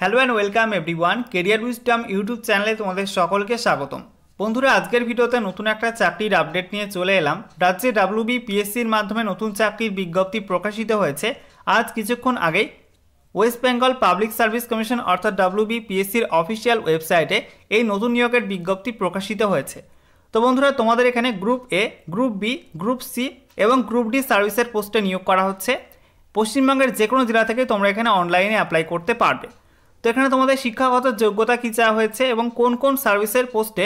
hello and welcome everyone career wisdom YouTube চ্যানেলে তোমাদের সকলকে স্বাগতম বন্ধুরা আজকের ভিডিওতে নতুন একটা চাকরির আপডেট নিয়ে চলে এলাম রাজ্যে ডাব্লিউবি পিএসসির মাধ্যমে নতুন চাকরির বিজ্ঞপ্তি প্রকাশিত হয়েছে আজ কিছুক্ষণ আগেই West Bengal Public service Commission অর্থাৎ ডাব্লিউবি পিএসসির অফিসিয়াল ওয়েবসাইটে এই নতুন নিয়োগের বিজ্ঞপ্তি প্রকাশিত হয়েছে তো বন্ধুরা তোমাদের এখানে group A group B group C এবং গ্রুপ ডি সার্ভিসের পোস্টে নিয়োগ করা হচ্ছে পশ্চিমবঙ্গের যে কোনো জেলা থেকে তোমরা এখানে অনলাইনে অ্যাপ্লাই করতে পারবে এখানে তোমাদের শিক্ষাগত যোগ্যতা কী চাওয়া হয়েছে এবং কোন কোন সার্ভিসের পোস্টে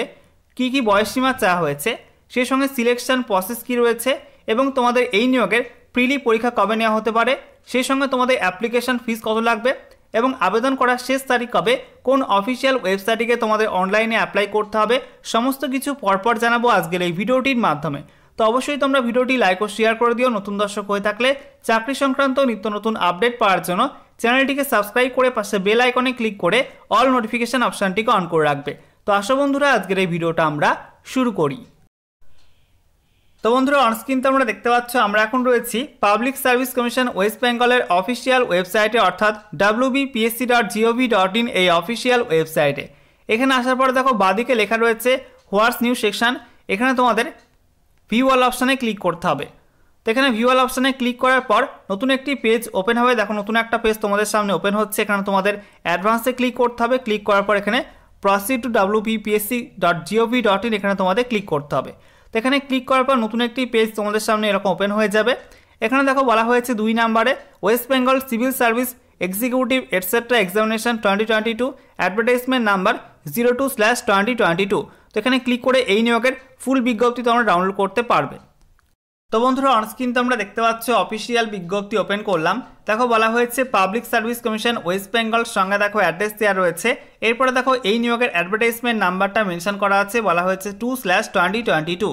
কি কি বয়সসীমা চাওয়া হয়েছে সেই সঙ্গে সিলেকশন প্রসেস কী রয়েছে এবং তোমাদের এই নিয়োগের প্রিলি পরীক্ষা কবে নেওয়া হতে পারে সেই সঙ্গে তোমাদের অ্যাপ্লিকেশন ফিস কত লাগবে এবং আবেদন করার শেষ তারিখ কবে কোন অফিসিয়াল ওয়েবসাইটে তোমাদের অনলাইনে অ্যাপ্লাই করতে হবে সমস্ত কিছু পরপর জানাবো আজকের এই ভিডিওটির মাধ্যমে তো অবশ্যই তোমরা ভিডিওটি লাইক ও শেয়ার করে দিও নতুন দর্শক হয়ে থাকলে চাকরি সংক্রান্ত নিত্য নতুন আপডেট পাওয়ার জন্য চ্যানেলটিকে সাবস্ক্রাইব করে পাশে বেল আইকনে ক্লিক করে অল নোটিফিকেশান অপশানটিকে অন করে রাখবে তো আসো বন্ধুরা আজকের এই ভিডিওটা আমরা শুরু করি তো বন্ধুরা অনস্ক্রিন তো আমরা দেখতে পাচ্ছ আমরা এখন রয়েছি পাবলিক সার্ভিস কমিশন ওয়েস্ট বেঙ্গলের অফিসিয়াল ওয়েবসাইটে অর্থাৎ WBPSC dot GOV dot in এই অফিসিয়াল ওয়েবসাইটে এখানে আসার পর দেখো বাদিকে লেখা রয়েছে হোয়াটস নিউ সেকশান এখানে তোমাদের ভিওয়াল অপশানে ক্লিক করতে হবে তো এখানে ভিউয়াল অপশানে ক্লিক করার পর নতুন একটি পেজ ওপেন হবে দেখো নতুন একটা পেজ তোমাদের সামনে ওপেন হচ্ছে এখানে তোমাদের অ্যাডভান্সে ক্লিক করতে হবে ক্লিক করার পর এখানে proceed to WBPSC dot GOV dot in এখানে তোমাদের ক্লিক করতে হবে তো এখানে ক্লিক করার পর নতুন একটি পেজ তোমাদের সামনে এরকম ওপেন হয়ে যাবে এখানে দেখো বলা হয়েছে দুই নাম্বারে west Bengal civil service executive etcetera examination twenty twenty two advertisement number zero two slash twenty twenty two তো এখানে ক্লিক করে এই নিয়োগের ফুল বিজ্ঞপ্তি তোমরা ডাউনলোড করতে পারবে তো বন্ধুরা অনস্ক্রিন আমরা দেখতে পাচ্ছ অফিসিয়াল বিজ্ঞপ্তি ওপেন করলাম দেখো বলা হয়েছে public service commission west Bengal সঙ্গে দেখো অ্যাড্রেস দেওয়া রয়েছে এরপরে দেখো এই নিয়োগের অ্যাডভার্টাইজমেন্ট নাম্বারটা মেনশন করা আছে বলা হয়েছে two slash twenty twenty two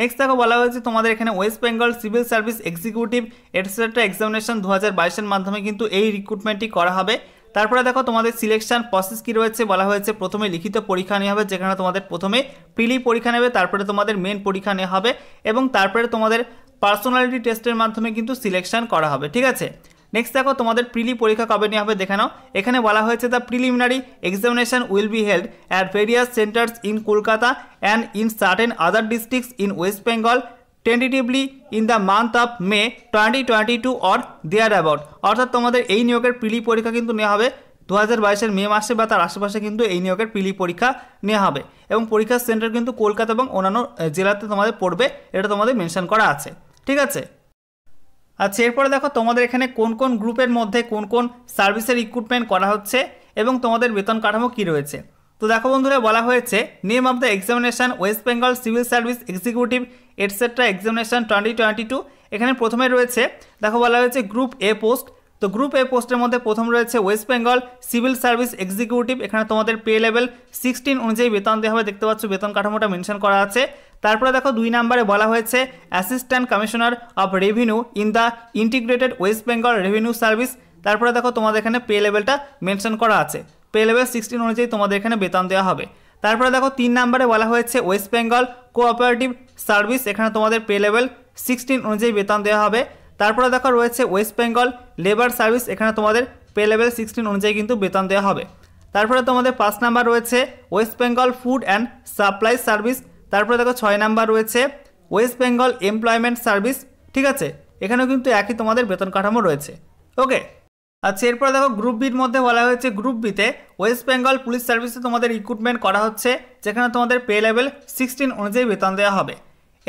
next দেখো বলা হয়েছে তোমাদের এখানে west Bengal civil service executive etcetera examination দু হাজার বাইশের মাধ্যমে কিন্তু এই রিক্রুটমেন্টটি করা হবে তারপরে দেখো তোমাদের সিলেকশান প্রসেস কী রয়েছে বলা হয়েছে প্রথমে লিখিত পরীক্ষা নেওয়া হবে যেখানে তোমাদের প্রথমে প্রিলি পরীক্ষা নেবে তারপরে তোমাদের মেন পরীক্ষা নেওয়া হবে এবং তারপরে তোমাদের পার্সোনালিটি টেস্টের মাধ্যমে কিন্তু সিলেকশান করা হবে ঠিক আছে নেক্সট দেখো তোমাদের প্রিলি পরীক্ষা কবে নেওয়া হবে দেখে নাও এখানে বলা হয়েছে the preliminary examination will be held at various centres in Kolkata and in certain other districts in west Bengal tentatively in the month of May twenty twenty two or there about অর্থাৎ তোমাদের এই নিয়োগের প্রিলি পরীক্ষা কিন্তু নেওয়া হবে দু হাজার বাইশের মে মাসে বা তার আশেপাশে কিন্তু এই নিয়োগের প্রিলি পরীক্ষা নেওয়া হবে এবং পরীক্ষার সেন্টার কিন্তু কলকাতা এবং অন্যান্য জেলাতে তোমাদের পড়বে এটা তোমাদের মেনশন করা আছে ঠিক আছে আচ্ছা এরপরে দেখো তোমাদের এখানে কোন কোন গ্রুপের মধ্যে কোন কোন সার্ভিসের ইকুইপমেন্ট করা হচ্ছে এবং তোমাদের বেতন কাঠামো কী রয়েছে তো দেখো বন্ধুরা বলা হয়েছে name of the examination west Bengal civil service executive etcetera examination twenty twenty two এখানে প্রথমে রয়েছে দেখো বলা হয়েছে গ্রুপ এ পোস্ট তো গ্রুপ এ পোস্টের মধ্যে প্রথম রয়েছে west Bengal civil service executive এখানে তোমাদের পে লেভেল সিক্সটিন অনুযায়ী বেতন দেওয়া হবে দেখতে পাচ্ছ বেতন কাঠামোটা মেনশন করা আছে তারপরে দেখো দুই নম্বরে বলা হয়েছে assistant commissioner of revenue in the integrated west Bengal revenue service তারপরে দেখো তোমাদের এখানে পে লেভেলটা মেনশন করা আছে পে লেভেল সিক্সটিন অনুযায়ী তোমাদের এখানে বেতন দেওয়া হবে তারপরে দেখো তিন নম্বরে বলা হয়েছে ওয়েস্ট বেঙ্গল কোঅপারেটিভ সার্ভিস এখানে তোমাদের পে লেভেল সিক্সটিন অনুযায়ী বেতন দেওয়া হবে তারপরে দেখো রয়েছে ওয়েস্ট বেঙ্গল লেবার সার্ভিস এখানে তোমাদের পে লেভেল সিক্সটিন অনুযায়ী কিন্তু বেতন দেওয়া হবে তারপরে তোমাদের পাঁচ নাম্বার রয়েছে west Bengal food and supply service তারপরে দেখো ছয় নাম্বার রয়েছে ওয়েস্ট বেঙ্গল এমপ্লয়মেন্ট সার্ভিস ঠিক আছে এখানেও কিন্তু একই তোমাদের বেতন কাঠামো রয়েছে ওকে আচ্ছা এরপর দেখো গ্রুপ বির মধ্যে বলা হয়েছে গ্রুপ বিতে ওয়েস্ট বেঙ্গল পুলিশ সার্ভিসে তোমাদের রিক্রুটমেন্ট করা হচ্ছে যেখানে তোমাদের পে লেভেল সিক্সটিন অনুযায়ী বেতন দেওয়া হবে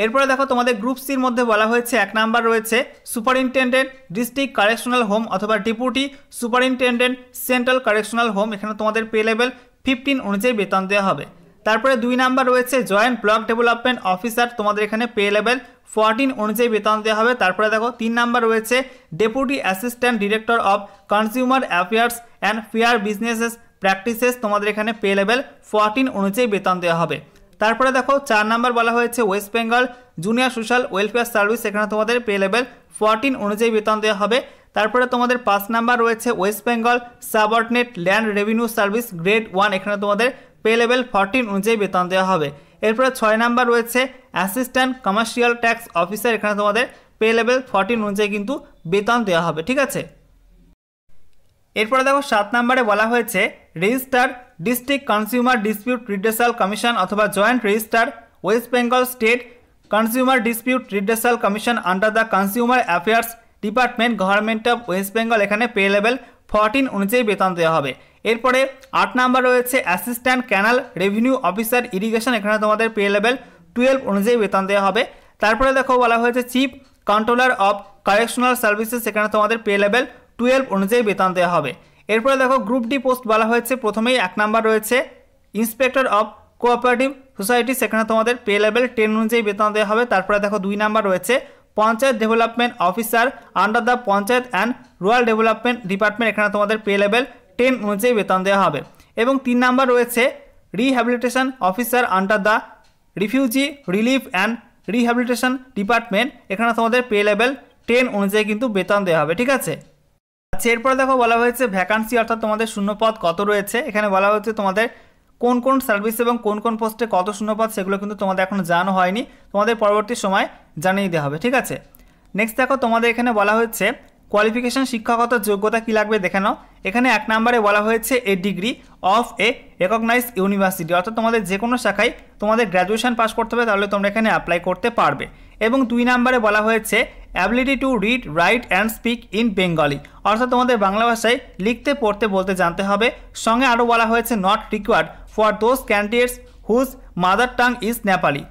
এরপরে দেখো তোমাদের গ্রুপ সির মধ্যে বলা হয়েছে এক নাম্বার রয়েছে সুপারিনটেন্ডেন্ট ডিস্ট্রিক্ট কারেকশনাল হোম অথবা deputy superintendent central correctional home এখানে তোমাদের পে লেভেল ফিফটিন অনুযায়ী বেতন দেওয়া হবে তারপরে দুই নাম্বার রয়েছে জয়েন্ট ব্লক ডেভেলপমেন্ট অফিসার তোমাদের এখানে পে লেভেল ফোরটিন অনুযায়ী বেতন দেওয়া হবে তারপরে দেখো তিন নাম্বার রয়েছে deputy assistant director of consumer affairs and fair businesses practices তোমাদের এখানে পে লেভেল ফোরটিন অনুযায়ী বেতন দেওয়া হবে তারপরে দেখো চার নাম্বার বলা হয়েছে west Bengal junior social welfare service এখানে তোমাদের পে লেভেল ফোরটিন অনুযায়ী বেতন দেওয়া হবে তারপরে তোমাদের পাঁচ নাম্বার রয়েছে west Bengal subordinate land revenue service grade one এখানে তোমাদের পে লেভেল ফরটিন অনুযায়ী বেতন দেওয়া হবে এরপরে ছয় নাম্বার রয়েছে অ্যাসিস্ট্যান্ট কমার্শিয়াল ট্যাক্স অফিসার এখানে তোমাদের পে লেভেল ফরটিন অনুযায়ী কিন্তু বেতন দেওয়া হবে ঠিক আছে এরপরে দেখো সাত নম্বরে বলা হয়েছে register district consumer dispute redressal commission অথবা joint register west Bengal state consumer dispute redressal commission under the consumer affairs department government of west Bengal এখানে পে লেভেল ফরটিন অনুযায়ী বেতন দেওয়া হবে এরপরে আট নাম্বার রয়েছে assistant canal revenue officer irrigation এখানে তোমাদের পে লেভেল টুয়েলভ অনুযায়ী বেতন দেওয়া হবে তারপরে দেখো বলা হয়েছে chief controller of correctional services এখানে তোমাদের পে লেভেল টুয়েলভ অনুযায়ী বেতন দেওয়া হবে এরপরে দেখো গ্রুপ ডি পোস্ট বলা হয়েছে প্রথমেই এক নাম্বার রয়েছে ইন্সপেক্টর অফ কোঅপারেটিভ সোসাইটি সেখানে তোমাদের পে লেভেল টেন অনুযায়ী বেতন দেওয়া হবে তারপরে দেখো দুই নাম্বার রয়েছে panchayat development officer under the panchayat and rural development department এখানে তোমাদের পে লেভেল টেন অনুযায়ী বেতন দেওয়া হবে এবং তিন নাম্বার রয়েছে rehabilitation officer under the refugee relief and rehabilitation department এখানে তোমাদের পে লেভেল টেন অনুযায়ী কিন্তু বেতন দেওয়া হবে ঠিক আছে আচ্ছা এরপর দেখো বলা হয়েছে ভ্যাকান্সি অর্থাৎ তোমাদের শূন্যপদ কত রয়েছে এখানে বলা হয়েছে তোমাদের কোন কোন সার্ভিস এবং কোন কোন পোস্টে কত শূন্যপাত সেগুলো কিন্তু তোমাদের এখনও জানো হয়নি তোমাদের পরবর্তী সময় জানিয়ে দেওয়া হবে ঠিক আছে নেক্সট দেখো তোমাদের এখানে বলা হচ্ছে কোয়ালিফিকেশান শিক্ষাগত যোগ্যতা কী লাগবে দেখে নাও এখানে এক নম্বরে বলা হয়েছে a degree of a recognise university অর্থাৎ তোমাদের যে কোনো শাখায় তোমাদের গ্র্যাজুয়েশান পাস করতে হবে তাহলে তোমরা এখানে অ্যাপ্লাই করতে পারবে এবং দুই নাম্বারে বলা হয়েছে ability to read write and speak in Bengali অর্থাৎ তোমাদের বাংলা ভাষায় লিখতে পড়তে বলতে জানতে হবে সঙ্গে আরও বলা হয়েছে not required for those candidates whose mother tongue is Nepali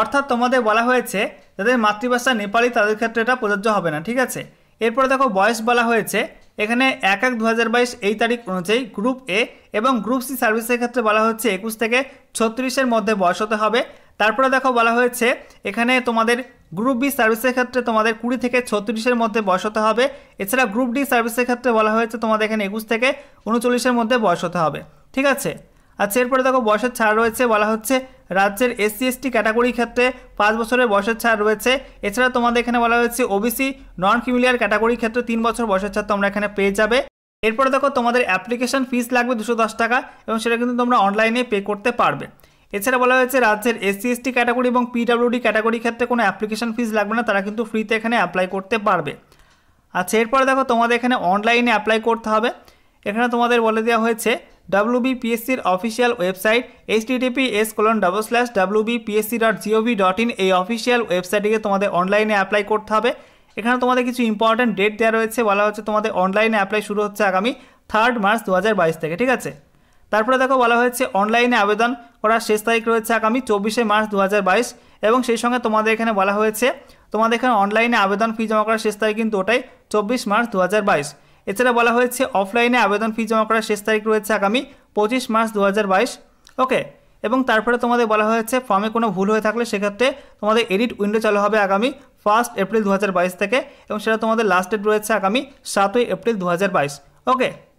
অর্থাৎ তোমাদের বলা হয়েছে যাদের মাতৃভাষা নেপালি তাদের ক্ষেত্রে এটা প্রযোজ্য হবে না ঠিক আছে এরপরে দেখো বয়স বলা হয়েছে এখানে এক এক দু এই তারিখ অনুযায়ী গ্রুপ এ এবং গ্রুপ সি সার্ভিসের ক্ষেত্রে বলা হচ্ছে একুশ থেকে ছত্রিশের মধ্যে বয়স হতে হবে তারপরে দেখো বলা হয়েছে এখানে তোমাদের গ্রুপ বি সার্ভিসের ক্ষেত্রে তোমাদের কুড়ি থেকে ছত্রিশের মধ্যে বয়স হতে হবে এছাড়া গ্রুপ ডি সার্ভিসের ক্ষেত্রে বলা হয়েছে তোমাদের এখানে একুশ থেকে উনচল্লিশের মধ্যে বয়স হতে হবে ঠিক আছে আচ্ছা এরপরে দেখো বয়সের ছাড় রয়েছে বলা হচ্ছে রাজ্যের এসসি এসটি ক্যাটাগরির ক্ষেত্রে পাঁচ বছরের বয়সের ছাড় রয়েছে এছাড়া তোমাদের এখানে বলা হয়েছে ওবিসি নন ক্রিমিলিয়ার ক্যাটাগরির ক্ষেত্রে তিন বছর বয়সের ছাড় তোমরা এখানে পেয়ে যাবে এরপরে দেখো তোমাদের অ্যাপ্লিকেশন ফিস লাগবে দুশো টাকা এবং সেটা কিন্তু তোমরা অনলাইনে পে করতে পারবে এছাড়া বলা হয়েছে রাজ্যের এসসি এসটি ক্যাটাগরি এবং পিডাব্লিউডি ক্যাটাগরির ক্ষেত্রে কোনো অ্যাপ্লিকেশন ফিজ লাগবে না তারা কিন্তু ফ্রিতে এখানে অ্যাপ্লাই করতে পারবে আচ্ছা এরপরে দেখো তোমাদের এখানে অনলাইনে অ্যাপ্লাই করতে হবে এখানে তোমাদের বলে দেওয়া হয়েছে পিএসসির official website HTTP S colon double slash WBPSC dot GOV dot in এই অফিসিয়াল ওয়েবসাইটে তোমাদের অনলাইনে অ্যাপ্লাই করতে হবে এখানে তোমাদের কিছু ইম্পর্ট্যান্ট ডেট দেওয়া রয়েছে বলা হচ্ছে তোমাদের অনলাইনে অ্যাপ্লাই শুরু হচ্ছে আগামী থার্ড মার্চ দু থেকে ঠিক আছে তারপরে দেখো বলা হয়েছে অনলাইনে আবেদন করার শেষ তারিখ রয়েছে আগামী চব্বিশে মার্চ দু এবং সেই সঙ্গে তোমাদের এখানে বলা হয়েছে তোমাদের এখানে অনলাইনে আবেদন ফি জমা করার শেষ তারিখ কিন্তু ওটাই চব্বিশ মার্চ দু এছাড়া বলা হয়েছে অফলাইনে আবেদন ফি জমা করার শেষ তারিখ রয়েছে আগামী পঁচিশ মার্চ দু ওকে এবং তারপরে তোমাদের বলা হয়েছে ফর্মে কোনো ভুল হয়ে থাকলে সেক্ষেত্রে তোমাদের এডিট উইন্ডো চালু হবে আগামী ফার্স্ট এপ্রিল দু থেকে এবং সেটা তোমাদের লাস্ট ডেট রয়েছে আগামী সাতই এপ্রিল দু ওকে